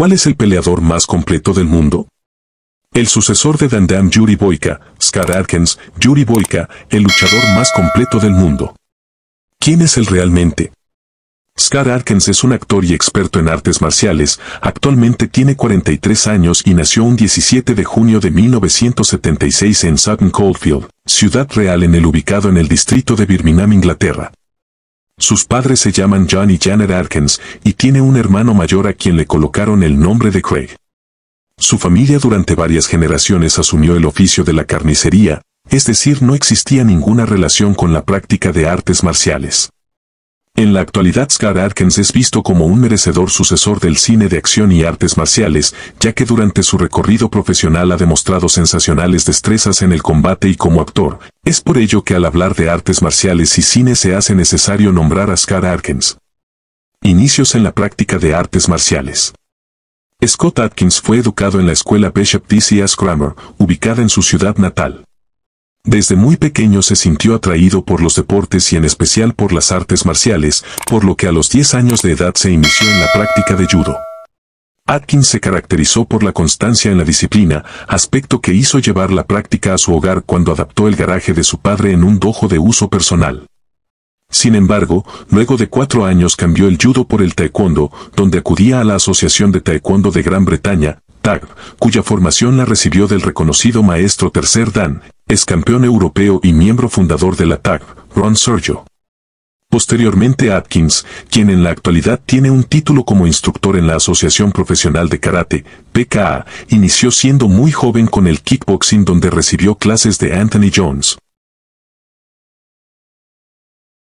¿Cuál es el peleador más completo del mundo? El sucesor de Dandam Yuri Boyka, Scar Atkins, Yuri Boyka, el luchador más completo del mundo. ¿Quién es él realmente? Scar Arkens es un actor y experto en artes marciales, actualmente tiene 43 años y nació un 17 de junio de 1976 en Sutton Coldfield, Ciudad Real en el ubicado en el distrito de Birmingham, Inglaterra. Sus padres se llaman John y Janet Atkins, y tiene un hermano mayor a quien le colocaron el nombre de Craig. Su familia durante varias generaciones asumió el oficio de la carnicería, es decir, no existía ninguna relación con la práctica de artes marciales. En la actualidad Scott Atkins es visto como un merecedor sucesor del cine de acción y artes marciales, ya que durante su recorrido profesional ha demostrado sensacionales destrezas en el combate y como actor, es por ello que al hablar de artes marciales y cine se hace necesario nombrar a Scott Atkins. Inicios en la práctica de artes marciales. Scott Atkins fue educado en la escuela Bishop D.C.S. Grammar, ubicada en su ciudad natal. Desde muy pequeño se sintió atraído por los deportes y en especial por las artes marciales, por lo que a los 10 años de edad se inició en la práctica de judo. Atkins se caracterizó por la constancia en la disciplina, aspecto que hizo llevar la práctica a su hogar cuando adaptó el garaje de su padre en un dojo de uso personal. Sin embargo, luego de cuatro años cambió el judo por el taekwondo, donde acudía a la Asociación de Taekwondo de Gran Bretaña, TAG, cuya formación la recibió del reconocido maestro Tercer Dan, ex campeón europeo y miembro fundador de la TAG, Ron Sergio. Posteriormente Atkins, quien en la actualidad tiene un título como instructor en la Asociación Profesional de Karate, PKA, inició siendo muy joven con el kickboxing donde recibió clases de Anthony Jones.